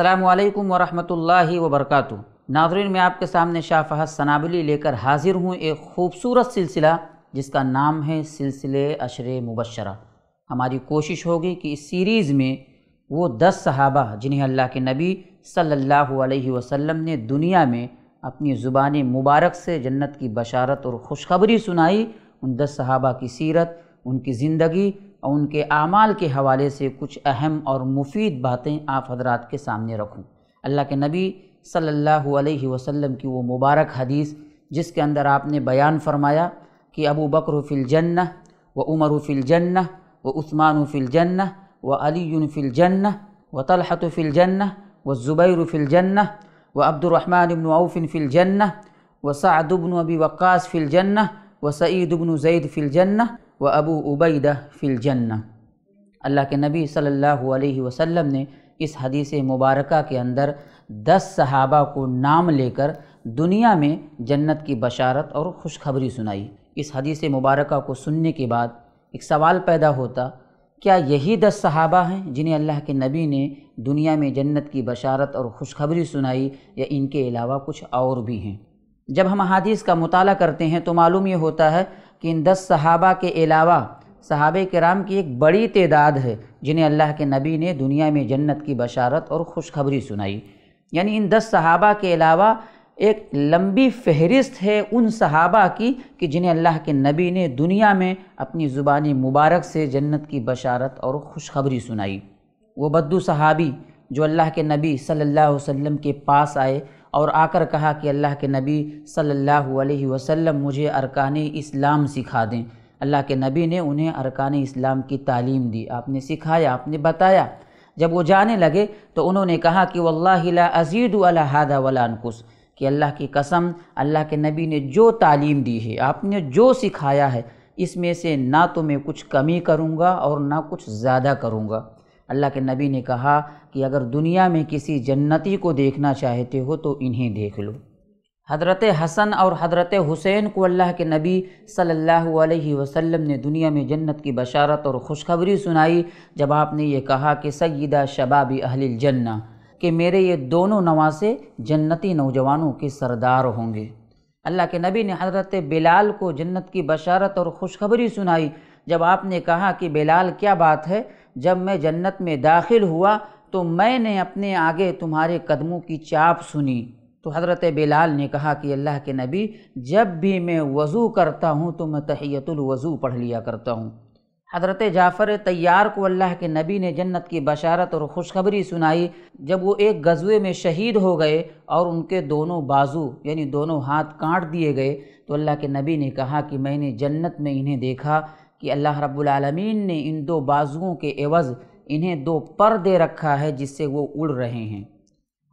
असलकम वरहमल वबरक नाजरीन मैं आपके सामने शाह फहद सनाबली लेकर हाजिर हूँ एक खूबसूरत सिलसिला जिसका नाम है सिलसिले अशर मुबशरा हमारी कोशिश होगी कि इस सीरीज़ में वो दस सहाबा जिन्हें अल्लाह के नबी सल्लल्लाहु अलैहि वसल्लम ने दुनिया में अपनी ज़ुबान मुबारक से जन्नत की बशारत और खुशखबरी सुनाई उन दस सहाबा की सीरत उनकी ज़िंदगी और उनके अमाल के हवाले से कुछ अहम और मुफीद बातें आप हजरात के सामने रखूँ अल्लाह के नबी सल्लल्लाहु अलैहि वसल्लम की वो मुबारक हदीस जिसके अंदर आपने बयान फरमाया कि अबू बकर फ़िलजन्ना व उमर फ़िलजन्ना व उस्मान फ़िलजन्ना व अली व तलहत फ़िलजन्ना व ज़ुबैर फ़िलजन्ना व अब्दुलरहमान इबन औफ़िन व सदबन अबी वक़ास फ़िलजन्ना व सईदबन ज़ैद फ़िलजन्ना व अबू उबैद फ़िल जन्ना अल्लाह के नबी सल्लल्लाहु अलैहि वसल्लम ने इस हदीस मुबारक के अंदर दस सहाबा को नाम लेकर दुनिया में जन्नत की बशारत और खुशखबरी सुनाई इस हदीस मुबारक को सुनने के बाद एक सवाल पैदा होता क्या यही दस सहाबा हैं जिन्हें अल्लाह के नबी ने दुनिया में जन्नत की बशारत और खुशखबरी सुनाई या इनके अलावा कुछ और भी हैं जब हम हदीस का मताल करते हैं तो मालूम ये होता है कि इन दस सहाबा के अलावा सहाब कराम की एक बड़ी तदाद है जिन्हें अल्लाह के नबी ने दुनिया में जन्नत की बशारत और खुशखबरी सुनाई यानी इन दस सहाबा के अलावा एक लंबी फहरिस्त है उन सहाबा की कि जिन्हें अल्लाह के नबी ने दुनिया में अपनी ज़ुबानी मुबारक से जन्नत की बशारत और खुशखबरी सुनाई वो बद्दू सहाबी जो अल्लाह के नबी सल्लल्लाहु अलैहि वसल्लम के पास आए और आकर कहा कि अल्लाह के नबी सल्लल्लाहु अलैहि वसल्लम मुझे अरकान इस्लाम सिखा दें अल्लाह के नबी ने उन्हें अरकान इस्लाम की तालीम दी आपने सिखाया आपने बताया जब वो जाने लगे तो उन्होंने कहा कि वल्ला अजीद वाला हादा कि अल्लाह की कसम अल्लाह के नबी ने जो तालीम दी है आपने जो सिखाया है इसमें से ना तो मैं कुछ कमी करूँगा और ना कुछ ज़्यादा करूँगा अल्लाह के नबी ने कहा कि अगर दुनिया में किसी जन्नती को देखना चाहते हो तो इन्हें देख लो हजरत हसन और हजरत हुसैन को अल्लाह के नबी सल्लल्लाहु अलैहि वसल्लम ने दुनिया में जन्नत की बशारत और खुशखबरी सुनाई जब आपने ये कहा कि सैदा शबाब अहलिल जन्ना कि मेरे ये दोनों नवासे जन्नती नौजवानों के सरदार होंगे अल्लाह के नबी ने हजरत बिलाल को जन्नत की बशारत और खुशखबरी सुनाई जब आपने कहा कि बिलाल क्या बात है जब मैं जन्नत में दाखिल हुआ तो मैंने अपने आगे तुम्हारे कदमों की चाप सुनी तो हज़रत बिलाल ने कहा कि अल्लाह के नबी जब भी मैं वज़ू करता हूँ तो मैं तहैतुलवज़ू पढ़ लिया करता हूँ हज़रत जाफ़र तैयार को अल्लाह के नबी ने जन्नत की बशारत और खुशखबरी सुनाई जब वो एक गज़वे में शहीद हो गए और उनके दोनों बाजू यानी दोनों हाथ काट दिए गए तो अल्लाह के नबी ने कहा कि मैंने जन्नत में इन्हें देखा कि अल्लाह रब्बुल रबालमीन ने इन दो बाजुओं के एवज़ इन्हें दो पर दे रखा है जिससे वो उड़ रहे हैं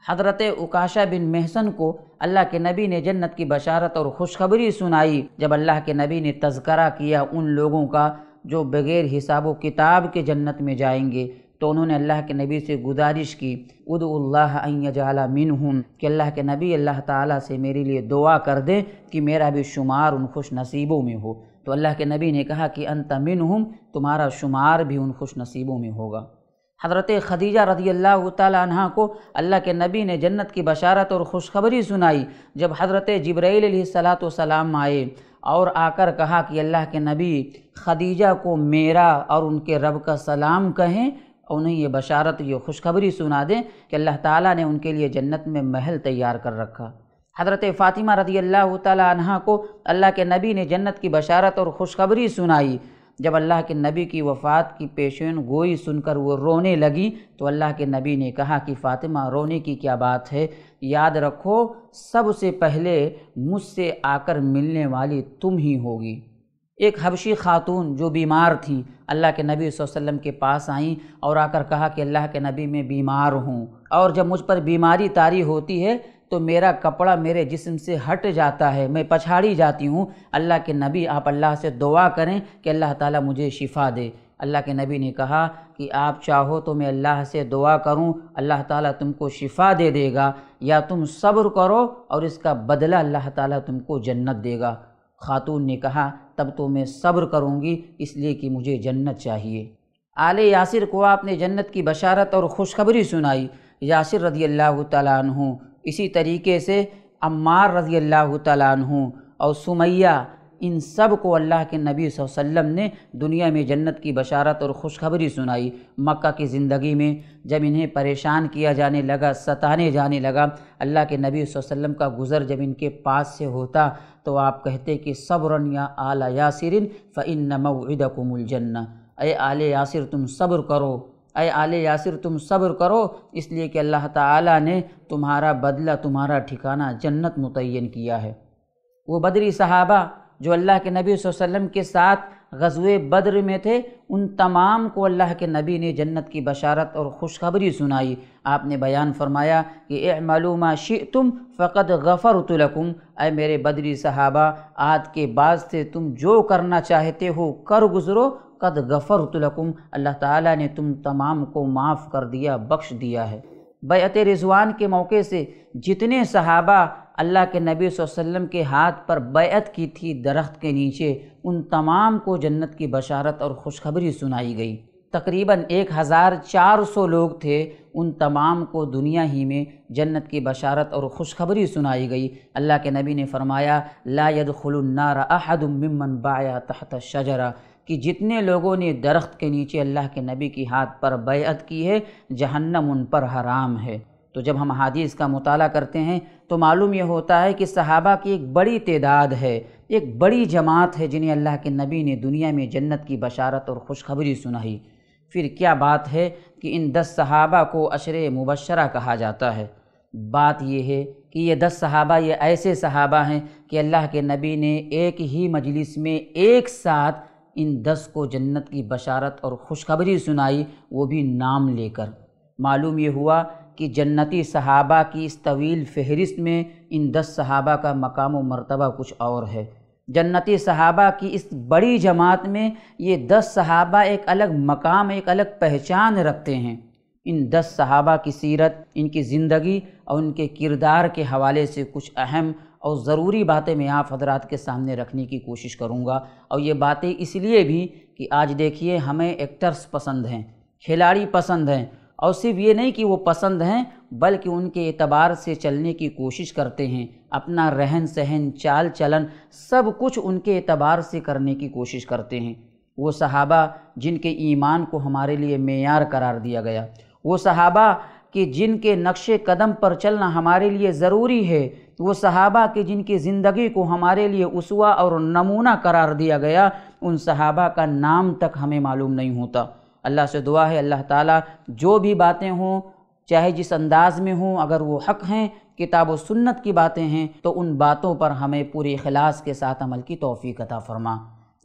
हज़रत उकाशा बिन महसन को अल्लाह के नबी ने जन्नत की बशारत और खुशखबरी सुनाई जब अल्लाह के नबी ने तस्करा किया उन लोगों का जो बग़ैर हिसाब किताब के जन्नत में जाएंगे तो उन्होंने अल्लाह के नबी से गुजारिश की उदल्ला मिन हूँ कि अल्लाह के नबी अल्लाह ताला से मेरे लिए दुआ कर दें कि मेरा भी शुमार उन खुश नसीबों में हो तो अल्लाह के नबी ने कहा कि अंत मिन तुम्हारा शुमार भी उन खुश नसीबों में होगा हज़रत खदीजा रदी अल्लाह तहा को अल्लाह के नबी ने जन्नत की बशारत और खुशखबरी सुनाई जब हज़रत सलात सलाम आए और आकर कहा कि अल्लाह के नबी खदीजा को मेरा और उनके रब का सलाम कहें और उन्हें ये बशारत ये खुशखबरी सुना दें कि अल्लाह ताला ने उनके लिए जन्नत में महल तैयार कर रखा हज़रत फ़ातिमा रदी अल्लाह तह को अल्लाह के नबी ने जन्नत की बशारत और खुशखबरी सुनाई जब अल्लाह के नबी की वफ़ात की पेशन गोई सुनकर वो रोने लगी तो अल्लाह के नबी ने कहा कि फ़ातिमा रोने की क्या बात है याद रखो सबसे पहले मुझसे आकर मिलने वाली तुम ही होगी एक हबशी खातून जो बीमार थी अल्लाह के नबी वसल्लम के पास आईं और आकर कहा कि अल्लाह के नबी मैं बीमार हूँ और जब मुझ पर बीमारी तारी होती है तो मेरा कपड़ा मेरे जिस्म से हट जाता है मैं पछाड़ी जाती हूँ अल्लाह के नबी आप अल्लाह से दुआ करें कि अल्लाह ताला मुझे शिफा दे अल्लाह के नबी ने कहा कि आप चाहो तो मैं अल्लाह से दुआ करूं अल्लाह ताला तुमको शिफा दे देगा या तुम सब्र करो और इसका बदला अल्लाह ताला तुमको जन्नत देगा खातून ने कहा तब तो मैं सब्र करूंगी इसलिए कि मुझे जन्नत चाहिए आले यासिर को आपने जन्नत की बशारत और खुशखबरी सुनाई यासिर रदी अल्लाह तू इसी तरीके से अम्मार रज़ी अल्लाह तु और सुमैया इन सब को अल्लाह के नबी वसल्लम ने दुनिया में जन्नत की बशारत और खुशखबरी सुनाई मक्का की ज़िंदगी में जब इन्हें परेशान किया जाने लगा सताने जाने लगा अल्लाह के नबी वसल्लम का गुज़र जब इनके पास से होता तो आप कहते कि सब्रन या आला यासिरिन फ़ इन नमदकुमुलजन्ना अय आल यासिर तुम सब्र करो अय आल यासिर तुम सब्र करो इसलिए कि अल्लाह ताला ने तुम्हारा बदला तुम्हारा ठिकाना जन्नत मुतन किया है वो बदरी सहाबा जो अल्लाह के नबी वसल्लम के साथ गजवे बद्र में थे उन तमाम को अल्लाह के नबी ने जन्नत की बशारत और खुशखबरी सुनाई आपने बयान फरमाया कि ए मालूमा शि तुम फ़कत गफ़र तुलकुम अय मेरे बदरी सहाबा आज के बाद से तुम जो करना चाहते हो कर गुज़रो कद गफ़र तुलकुम अल्लाह ताला ने तुम तमाम को माफ़ कर दिया बख्श दिया है बैत रिजवान के मौके से जितने सहाबा अल्लाह के नबी वसल्लम के हाथ पर बैत की थी दरख्त के नीचे उन तमाम को जन्नत की बशारत और खुशखबरी सुनाई गई तकरीबन एक हज़ार चार सौ लोग थे उन तमाम को दुनिया ही में जन्नत की बशारत और खुशखबरी सुनाई गई अल्लाह के नबी ने फरमाया ला यदखलुन्नार अहदुम मिम्मन बाया तहत शजरा कि जितने लोगों ने दरख्त के नीचे अल्लाह के नबी की हाथ पर बैत की है जहन्नम उन पर हराम है तो जब हम हादीस का मताल करते हैं तो मालूम यह होता है कि सहाबा की एक बड़ी तदाद है एक बड़ी जमात है जिन्हें अल्लाह के नबी ने दुनिया में जन्नत की बशारत और खुशखबरी सुनाई फिर क्या बात है कि इन दस सहाबा को अशर मुबशरा कहा जाता है बात यह है कि ये दस सहाबा ये ऐसे सहाबा हैं कि अल्लाह के नबी ने एक ही मजलिस में एक साथ इन दस को जन्नत की बशारत और खुशखबरी सुनाई वो भी नाम लेकर मालूम ये हुआ कि जन्नती सहाबा की इस तवील फहरिस्त में इन दस सहाबा का मकाम व मरतबा कुछ और है जन्नती सहाबा की इस बड़ी जमात में ये दस सहाबा एक अलग मकाम एक अलग पहचान रखते हैं इन दस सहाबा की सीरत इनकी ज़िंदगी और उनके किरदार के हवाले से कुछ अहम और ज़रूरी बातें मैं आप हजरात के सामने रखने की कोशिश करूँगा और ये बातें इसलिए भी कि आज देखिए हमें एक्टर्स पसंद हैं खिलाड़ी पसंद हैं और सिर्फ ये नहीं कि वो पसंद हैं बल्कि उनके एतबार से चलने की कोशिश करते हैं अपना रहन सहन चाल चलन सब कुछ उनके एतबार से करने की कोशिश करते हैं वो सहाबा जिनके ईमान को हमारे लिए मैार करार दिया गया वो सहाबा कि जिनके नक्शे कदम पर चलना हमारे लिए ज़रूरी है वो सहाबा के जिनकी ज़िंदगी को हमारे लिए उसवा और नमूना करार दिया गया उन सहाबा का नाम तक हमें मालूम नहीं होता अल्लाह से दुआ है अल्लाह ताला जो भी बातें हों चाहे जिस अंदाज़ में हों अगर वो हक़ हैं किताब व सुन्नत की बातें हैं तो उन बातों पर हमें पूरे अखलास के साथ अमल की तोफ़ी अता फ़रमा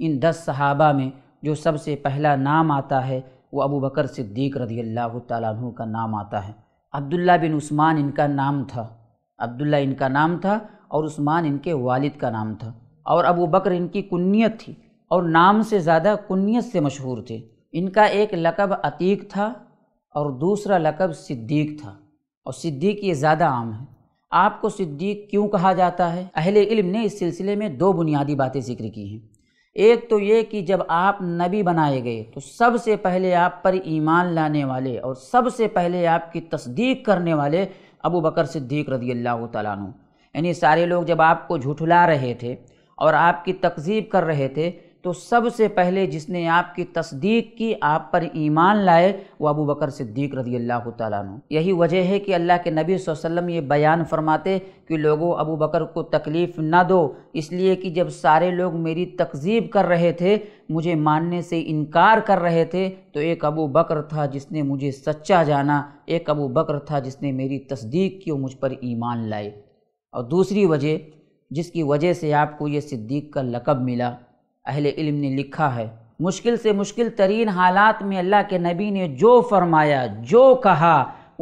इन दस सहाबा में जो सबसे पहला नाम आता है वो अबू बकर सिद्दीक रदी अल्लाह तु का नाम आता है अब्दुल्ला बिन उस्मान इनका नाम था अब्दुल्ला इनका नाम था और उस्मान इनके वालिद का नाम था और अबू बकर इनकी कुन्नीत थी और नाम से ज़्यादा कुन्नीत से मशहूर थे इनका एक लकब अतीक था और दूसरा लकब सिद्दीक था और सिद्दीक ये ज़्यादा आम है आपको सिद्दीक क्यों कहा जाता है अहले इल्म ने इस सिलसिले में दो बुनियादी बातें जिक्र की हैं एक तो ये कि जब आप नबी बनाए गए तो सबसे पहले आप पर ईमान लाने वाले और सबसे पहले आपकी तस्दीक करने वाले अबू बकर सिद्दीक रजी अल्लाह तु यानी सारे लोग जब आपको झूठला रहे थे और आपकी तकजीब कर रहे थे तो सबसे पहले जिसने आपकी तस्दीक की आप पर ईमान लाए वो अबू बकर सिद्दीक रजी अल्लाह तु यही वजह है कि अल्लाह के नबी वसल्लम ये बयान फरमाते कि लोगों अबू बकर को तकलीफ़ ना दो इसलिए कि जब सारे लोग मेरी तकजीब कर रहे थे मुझे मानने से इनकार कर रहे थे तो एक अबू बकर था जिसने मुझे सच्चा जाना एक अबू बकर था जिसने मेरी तस्दीक की और मुझ पर ईमान लाए और दूसरी वजह जिसकी वजह से आपको ये सिद्दीक का लकब मिला अहले इल्म ने लिखा है मुश्किल से मुश्किल तरीन हालात में अल्लाह के नबी ने जो फरमाया जो कहा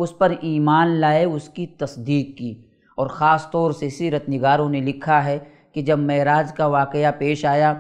उस पर ईमान लाए उसकी तस्दीक की और ख़ास तौर से सीरत निगारों ने लिखा है कि जब महराज का वाक़ पेश आया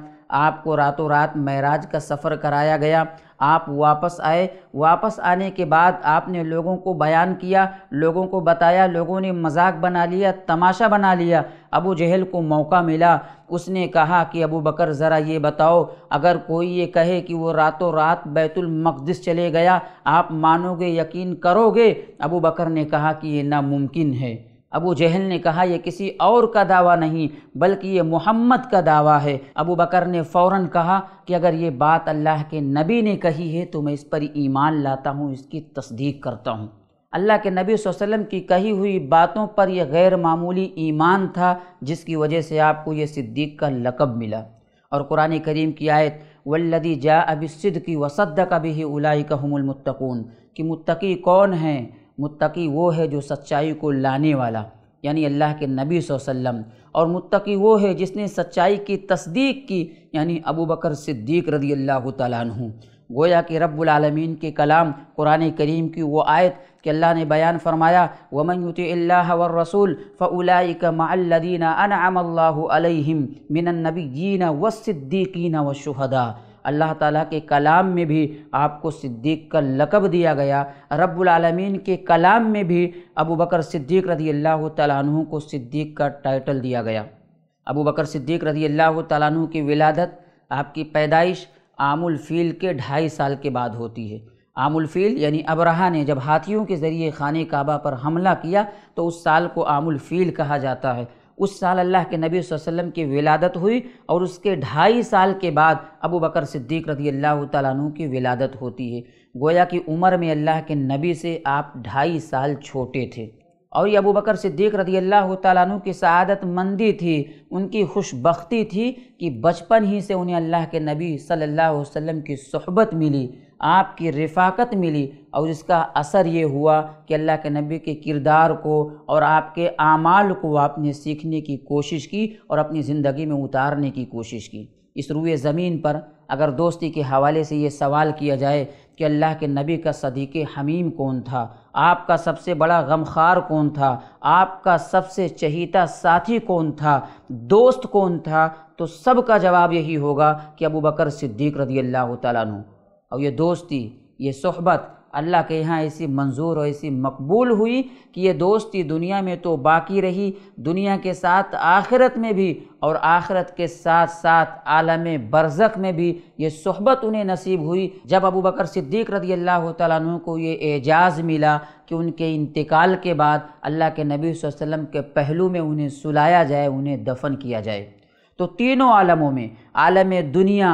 आपको रातों रात महराज का सफ़र कराया गया आप वापस आए वापस आने के बाद आपने लोगों को बयान किया लोगों को बताया लोगों ने मजाक बना लिया तमाशा बना लिया अबू जहल को मौका मिला उसने कहा कि अबू बकर ज़रा ये बताओ अगर कोई ये कहे कि वो रातों रात बैतुल चले गया आप मानोगे यकीन करोगे अबू बकर ने कहा कि ये नामुमकिन है अबू जहल ने कहा यह किसी और का दावा नहीं बल्कि ये मोहम्मद का दावा है अबू बकर ने फौरन कहा कि अगर ये बात अल्लाह के नबी ने कही है तो मैं इस पर ईमान लाता हूँ इसकी तस्दीक करता हूँ अल्लाह के नबी वसल्लम की कही हुई बातों पर यह गैर मामूली ईमान था जिसकी वजह से आपको यह सिद्दीक का लकब मिला और कुरान करीम की आयत वल्लदी जा अबिसद की वसद का भी उलाई का हमलमतकून कि मुत्तकी कौन है मुत्तकी वो है जो सच्चाई को लाने वाला यानी अल्लाह के नबी वसल्लम और मुत्तकी वो है जिसने सच्चाई की तस्दीक की यानी अबू बकर सिद्दीक रदी अल्लाह तु गोया कि रब्बुल आलमीन के कलाम कुरान करीम की वो आयत कि अल्लाह ने बयान फरमाया व रसूल फ़लाइक माल्लिन व मिनबीन व शहदा अल्लाह ताला के कलाम में भी आपको सिद्दीक का लकब दिया गया रब्बुल आलमीन के कलाम में भी अबू बकर सिद्दीक रजी अल्लाह तु को सिद्दीक का टाइटल दिया गया अबू बकर सिद्दीक रजी अल्लाह तु की विलादत आपकी पैदाइश आमुल फील के ढाई साल के बाद होती है आमुलफ़ील यानी अबरहा ने जब हाथियों के ज़रिए खान काबा पर हमला किया तो उस साल को आमुलफ़ील कहा जाता है उस साल अल्लाह के नबी वसल्लम की विलादत हुई और उसके ढाई साल के बाद अबू बकर सिद्दीक रजी अल्लाह तु की विलादत होती है गोया कि उम्र में अल्लाह के नबी से आप ढाई साल छोटे थे और ये अबू बकर सिद्दीक रजी अल्लाह तु की शहादत मंदी थी उनकी खुशबख्ती थी कि बचपन ही से उन्हें अल्लाह के नबी सल्लल्लाहु अलैहि वसल्लम की सहबत मिली आपकी रफ़ाकत मिली और इसका असर ये हुआ कि अल्लाह के नबी के किरदार को और आपके आमाल को आपने सीखने की कोशिश की और अपनी ज़िंदगी में उतारने की कोशिश की इस रुए ज़मीन पर अगर दोस्ती के हवाले से ये सवाल किया जाए कि अल्लाह के नबी का सदीक़ हमीम कौन था आपका सबसे बड़ा गमखार कौन था आपका सबसे चहीता साथी कौन था दोस्त कौन था तो सब का जवाब यही होगा कि अबू बकर सिद्दीक रदी अल्लाह तु और ये दोस्ती ये सहबत अल्लाह के यहाँ ऐसी मंजूर और ऐसी मकबूल हुई कि ये दोस्ती दुनिया में तो बाकी रही दुनिया के साथ आखिरत में भी और आखिरत के साथ साथ आलम बरज़क में भी ये सहबत उन्हें नसीब हुई जब अबू बकर सिद्दीक रदी अल्लाह तु को ये एजाज़ मिला कि उनके इंतकाल के बाद अल्लाह के नबी वसल्लम के पहलू में उन्हें सुलाया जाए उन्हें दफन किया जाए तो तीनों आलमों में आलम दुनिया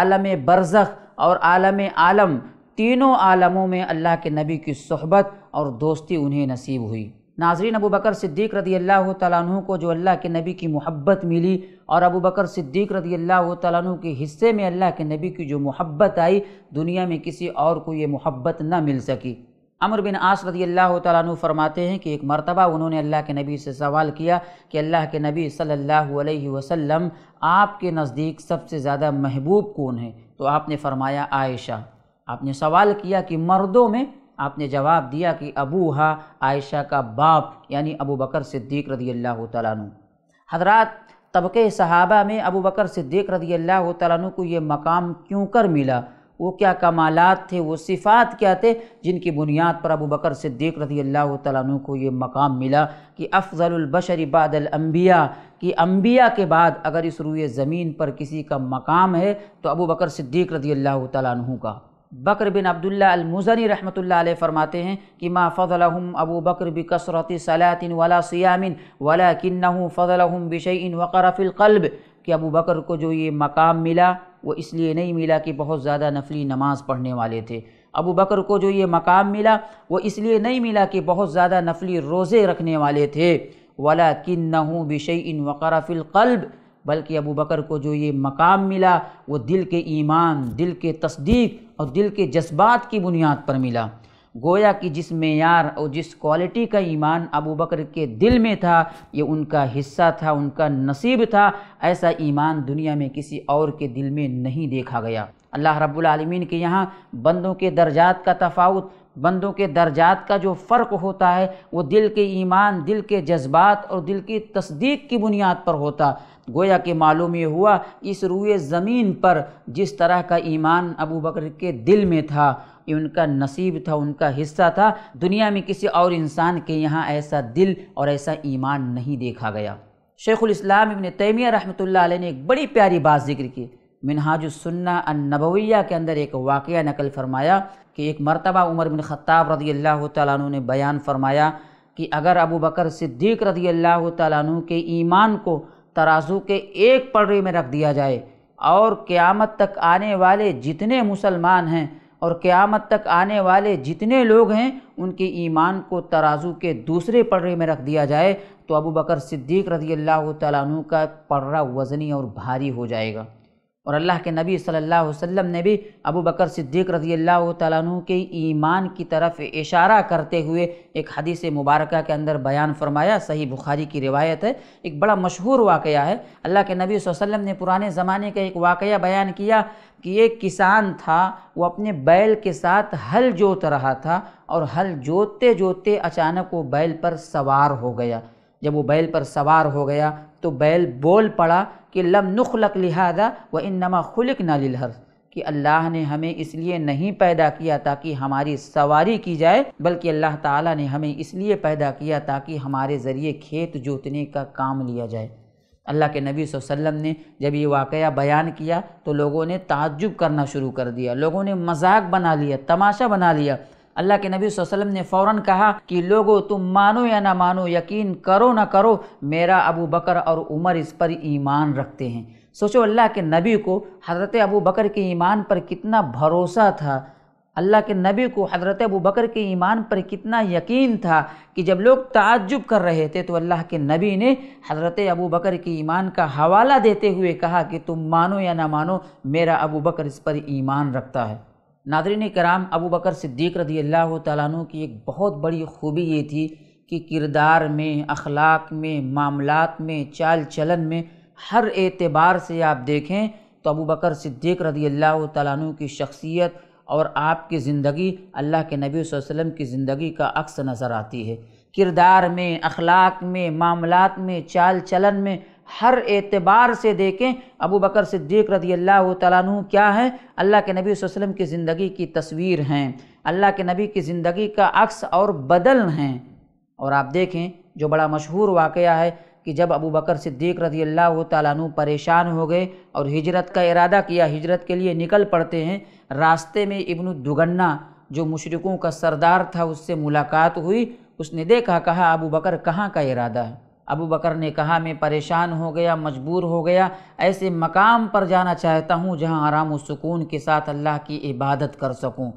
आलम बरज़क और आलम आलम तीनों आलमों में अल्लाह के नबी की सहबत और दोस्ती उन्हें नसीब हुई नाजरीन अबू बकर सिद्दीक रदी अल्लाह तु को जो अल्लाह के नबी की मोहब्बत मिली और अबू बकर सिद्दीक रदी अल्लाह तु के हिस्से में अल्लाह के नबी की जो मोहब्बत आई दुनिया में किसी और को ये मोहब्बत न मिल सकी अमर बिन आस रदी अल्लाह तु फरमाते हैं कि एक मरतबा उन्होंने अल्लाह के नबी से सवाल किया कि अल्लाह के नबी सल्लल्लाहु अलैहि वसल्लम आपके नज़दीक सबसे ज़्यादा महबूब कौन है तो आपने फरमाया आयशा आपने सवाल किया कि मर्दों में आपने जवाब दिया कि अबू हा आयशा का बाप यानी अबू बकर सिद्दीक रदी अल्लाह तु हजरात तबके सहाबा में अबू बकर सिद्दीक रदी अल्लाह तु को ये मकाम क्यों कर मिला वो क्या कमालत थे वो सिफ़ात क्या थे जिनकी बुनियाद पर अबू बकर सिद्दीक रजी अल्लाह तु को ये मकाम मिला कि अफ़ज़लबशर अम्बिया कि अम्बिया के बाद अगर इस रुए ज़मीन पर किसी का मकाम है तो अबू बकर सिद्दीक रजी अल्लाह तु का बकर बिन अब्दुल्ला अल-मुज़नी रहमत अलैह फ़रमाते हैं कि माँ फ़ज़लहुम अबू बकर बकसरत सलातिन वला सियामिन वला किन्नहू फ़ज़लहम बिशैन क़ल्ब कि अबू बकर को जो ये मकाम मिला वो इसलिए नहीं मिला कि बहुत ज़्यादा नफली नमाज़ पढ़ने वाले थे अबू बकर को जो ये मकाम मिला वो इसलिए नहीं मिला कि बहुत ज़्यादा नफली रोज़े रखने वाले थे वला किन नहूँ बिशई इन वक़ाफ़िलकल्ब बल्कि अबू बकर को जो ये मकाम मिला वो दिल के ईमान दिल के तस्दीक और दिल के जज्बात की बुनियाद पर मिला गोया कि जिस मैार और जिस क्वालिटी का ईमान अबू बकर के दिल में था ये उनका हिस्सा था उनका नसीब था ऐसा ईमान दुनिया में किसी और के दिल में नहीं देखा गया अल्लाह रब्बुल के यहाँ बंदों के दर्जात का तफावत बंदों के दर्जात का जो फ़र्क होता है वो दिल के ईमान दिल के जज्बात और दिल की तस्दीक की बुनियाद पर होता गोया के मालूम ये हुआ इस रूए ज़मीन पर जिस तरह का ईमान अबू बकर के दिल में था ये उनका नसीब था उनका हिस्सा था दुनिया में किसी और इंसान के यहाँ ऐसा दिल और ऐसा ईमान नहीं देखा गया इस्लाम इबन तैमिया रहमत ने एक बड़ी प्यारी बात जिक्र की अन नबविया के अंदर एक वाक़ नकल फरमाया कि एक मरतबा उमर बिन ख़त्ताब रदी अल्लाह तु ने बयान फरमाया कि अगर अबू बकर सिद्दीक़ रदी अल्लाह तु के ईमान को तराजू के एक पड़े में रख दिया जाए और क़्यामत तक आने वाले जितने मुसलमान हैं और क़्यामत तक आने वाले जितने लोग हैं उनके ईमान को तराजू के दूसरे पर्रे में रख दिया जाए तो अबू बकर सिद्दीक़ रज़ी अल्लाह तु का पर्रा वज़नी और भारी हो जाएगा और अल्लाह के नबी सल्लल्लाहु अलैहि वसल्लम ने भी अबू बकर सिद्दीक रजी अल्लाह तु के ईमान की तरफ इशारा करते हुए एक हदीस मुबारक के अंदर बयान फरमाया सही बुखारी की रिवायत है एक बड़ा मशहूर वाक़ है अल्लाह के नबी वसल्लम ने पुराने ज़माने का एक वाक़ बयान किया कि एक किसान था वो अपने बैल के साथ हल जोत रहा था और हल जोतते जोतते अचानक वो बैल पर सवार हो गया जब वो बैल पर सवार हो गया तो बैल बोल पड़ा कि लम लक लिहाजा व इन नमा खुलक लिलहर कि अल्लाह ने हमें इसलिए नहीं पैदा किया ताकि हमारी सवारी की जाए बल्कि अल्लाह ताला ने हमें इसलिए पैदा किया ताकि हमारे ज़रिए खेत जोतने का काम लिया जाए अल्लाह के नबी वसल्लम ने जब ये वाक़ बयान किया तो लोगों ने ताज्जुब करना शुरू कर दिया लोगों ने मजाक बना लिया तमाशा बना लिया अल्लाह के नबी वसल्लम ने फ़ौर कहा कि लोगो तुम मानो या ना मानो यकीन करो ना करो मेरा अबू बकर और उमर इस पर ईमान रखते हैं सोचो अल्लाह के नबी को हज़रत अबू बकर के ईमान पर कितना भरोसा था अल्लाह के नबी को हज़रत अबू बकर के ईमान पर कितना यकीन था कि जब लोग ताज्जुब कर रहे थे तो अल्लाह के नबी ने हज़रत अबू बकर के ईमान का हवाला देते हुए कहा कि तुम मानो या ना मानो मेरा अबू बकर इस पर ईमान रखता है नादरीन कराम अबू बकर सिद्दीक रदी अल्लाह तु की एक बहुत बड़ी खूबी ये थी कि किरदार में अखलाक में मामलात में चाल चलन में हर एतबार से आप देखें तो अबू बकर सिद्दीक रदी अल्लाह तु की शख्सियत और आपकी ज़िंदगी अल्लाह के नबी वसल्लम की ज़िंदगी का अक्स नज़र आती है किरदार में अखलाक में मामलात में चाल चलन में हर एतबार से देखें अबू बकर सिद्दीक रदी अल्लाह तु क्या है अल्लाह के नबी वसम की ज़िंदगी की तस्वीर हैं अल्लाह के नबी की ज़िंदगी का अक्स और बदल हैं और आप देखें जो बड़ा मशहूर वाक़ है कि जब अबू बकर सिद्दीक रदी अल्लाह तु परेशान हो गए और हिजरत का इरादा किया हिजरत के लिए निकल पड़ते हैं रास्ते में इबन दुगन्ना जो मशरक़ों का सरदार था उससे मुलाकात हुई उसने देखा कहा अबू बकर कहाँ का इरादा है अबू बकर ने कहा मैं परेशान हो गया मजबूर हो गया ऐसे मकाम पर जाना चाहता हूँ जहाँ आराम और सुकून के साथ अल्लाह की इबादत कर सकूँ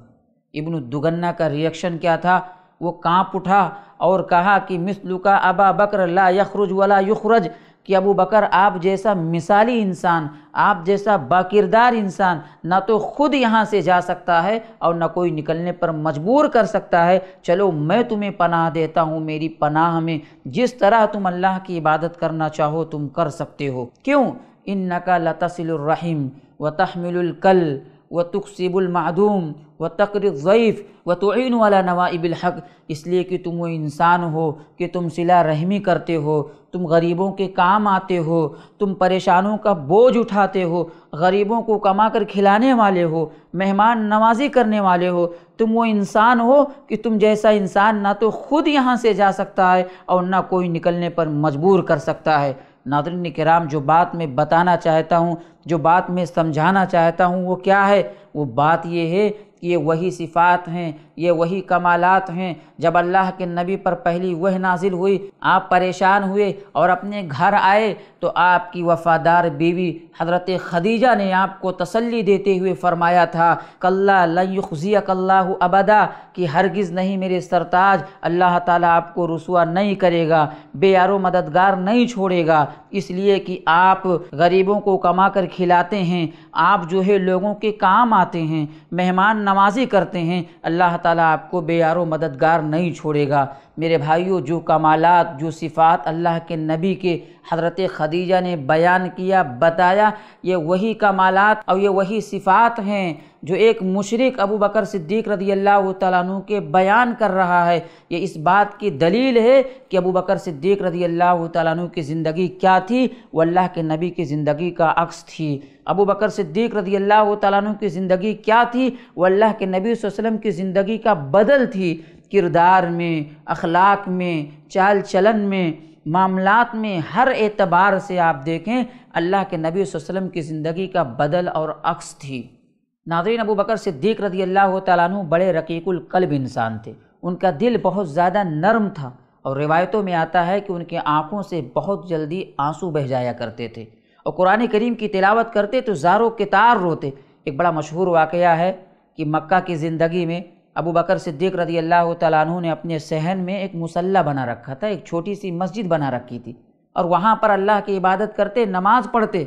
इब्न दुगन्ना का रिएक्शन क्या था वो कांप उठा और कहा कि मिसलुका अबा बकर ला यखरुज वला युखरज कि अबू बकर आप जैसा मिसाली इंसान आप जैसा बाकिरदार इंसान ना तो खुद यहाँ से जा सकता है और ना कोई निकलने पर मजबूर कर सकता है चलो मैं तुम्हें पनाह देता हूँ मेरी पनाह में जिस तरह तुम अल्लाह की इबादत करना चाहो तुम कर सकते हो क्यों इन नका लतसिलरहीम व तहमिलकल व तुकसिबुलमूम व तकरफ़ व तोन वाला नवाइबिल हक इसलिए कि तुम वो इंसान हो कि तुम सिला रहमी करते हो तुम गरीबों के काम आते हो तुम परेशानों का बोझ उठाते हो गरीबों को कमा कर खिलाने वाले हो मेहमान नवाजी करने वाले हो तुम वो इंसान हो कि तुम जैसा इंसान ना तो ख़ुद यहाँ से जा सकता है और ना कोई निकलने पर मजबूर कर सकता है नादरन कराम जो बात मैं बताना चाहता हूँ जो बात मैं समझाना चाहता हूँ वो क्या है वो बात ये है कि ये वही सिफ़ात हैं ये वही कमालात हैं जब अल्लाह के नबी पर पहली वह नाजिल हुई आप परेशान हुए और अपने घर आए तो आपकी वफ़ादार बीवी हज़रत खदीजा ने आपको तसल्ली देते हुए फ़रमाया था कल्ला लयुखिया कल्ला अबदा कि हरगिज़ नहीं मेरे सरताज अल्लाह ताला आपको रसुआ नहीं करेगा बेयारो मददगार नहीं छोड़ेगा इसलिए कि आप गरीबों को कमा कर खिलाते हैं आप जो है लोगों के काम आते हैं मेहमान नवाजी करते हैं अल्लाह ताला आपको बेयारो मददगार नहीं छोड़ेगा मेरे भाइयों जो कमालात जो सिफ़ात अल्लाह के नबी के हज़रत खदीजा ने बयान किया बताया ये वही कमालत और ये वही सिफ़ात हैं जो एक मुशरक अबू बकर सिद्दीक रदी अल्लाह तु के बयान कर रहा है ये इस बात की दलील है कि अबू बकर सिद्दीक रदी अल्लाह तु की ज़िंदगी क्या थी वो अल्लाह के नबी की ज़िंदगी का अक्स थी अबू बकर सिद्दीक रदी अल्लाह तु की ज़िंदगी क्या थी वो अल्लाह के नबी वसम की ज़िंदगी का बदल थी किरदार में अखलाक में चाल चलन में मामलात में हर एतबार से आप देखें अल्लाह के नबी वसल्लम की ज़िंदगी का बदल और अक्स थी नाजरीन अबू बकर सिद्दीक रजी अल्लाह तु बड़े रकीकुल कल्ब इंसान थे उनका दिल बहुत ज़्यादा नरम था और रिवायतों में आता है कि उनकी आँखों से बहुत जल्दी आंसू बह जाया करते थे और कुरान करीम की तिलावत करते तो जारो के तार रोते एक बड़ा मशहूर वाक़ है कि मक्का की ज़िंदगी में अबू बकर सिद्दीक रदी अल्लाह तु ने अपने सहन में एक मुसल्ला बना रखा था एक छोटी सी मस्जिद बना रखी थी और वहाँ पर अल्लाह की इबादत करते नमाज़ पढ़ते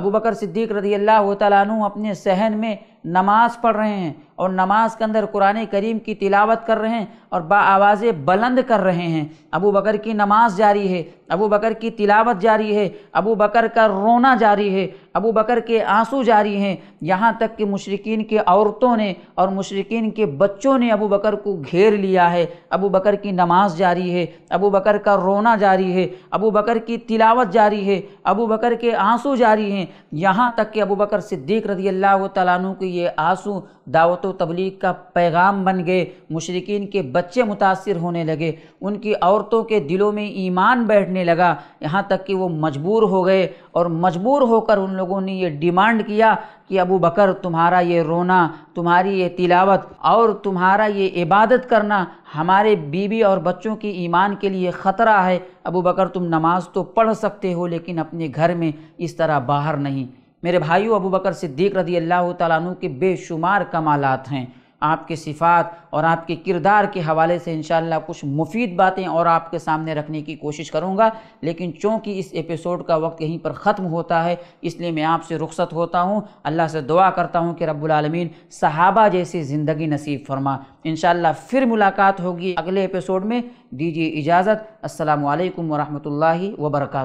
अबू बकर सिद्दीक रदी अल्लाह तु अपने सहन में नमाज पढ़ रहे हैं और नमाज के अंदर कुरान करीम की तिलावत कर रहे हैं और बाआवाज़ बुलंद कर रहे हैं अबू बकर की नमाज जारी है अबू बकर की तिलावत जारी है अबू बकर का रोना जारी है अबू बकर के आंसू जारी हैं यहाँ तक कि मुशरकिन के औरतों ने और मुशरकिन के बच्चों ने अबू बकर को घेर लिया है अबू बकर की नमाज जारी है अबू बकर का रोना जारी है अबू बकर की तिलावत जारी है अबू बकर के आंसू जारी हैं यहाँ तक कि अबू बकर सिद्दीक रदी अल्लाह तु की ये आंसू दावत तबलीग का पैगाम बन गए मुशरिकीन के बच्चे मुतासर होने लगे उनकी औरतों के दिलों में ईमान बैठने लगा यहाँ तक कि वो मजबूर हो गए और मजबूर होकर उन लोगों ने ये डिमांड किया कि अबू बकर तुम्हारा ये रोना तुम्हारी ये तिलावत और तुम्हारा ये इबादत करना हमारे बीवी और बच्चों की ईमान के लिए ख़तरा है अबू बकर तुम नमाज़ तो पढ़ सकते हो लेकिन अपने घर में इस तरह बाहर नहीं मेरे भाइयों अबू बकर सिद्दीक रदी अल्लाह तु के बेशुमार कमालत हैं आपके सिफ़ात और आपके किरदार के हवाले से इन कुछ मुफीद बातें और आपके सामने रखने की कोशिश करूँगा लेकिन चूँकि इस एपिसोड का वक्त यहीं पर ख़त्म होता है इसलिए मैं आपसे रुख्सत होता हूँ अल्लाह से दुआ करता हूँ कि रब्लमीन सहाबा जैसी ज़िंदगी नसीब फरमा इन फिर मुलाकात होगी अगले एपिसोड में दीजिए इजाज़त असलकम वरहमल वर्का